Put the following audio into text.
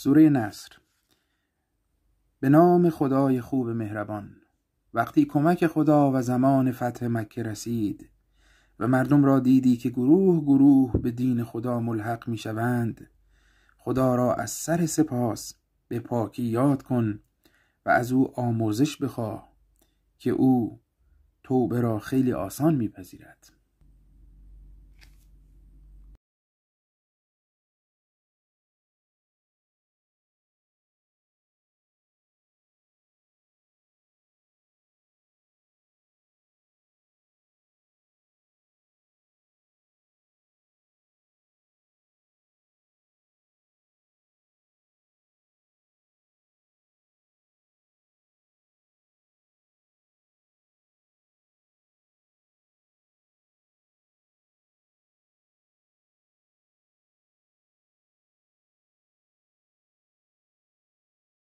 سوره نصر به نام خدای خوب مهربان وقتی کمک خدا و زمان فتح مکه رسید و مردم را دیدی که گروه گروه به دین خدا ملحق می شوند خدا را از سر سپاس به پاکی یاد کن و از او آموزش بخواه که او توبه را خیلی آسان میپذیرد.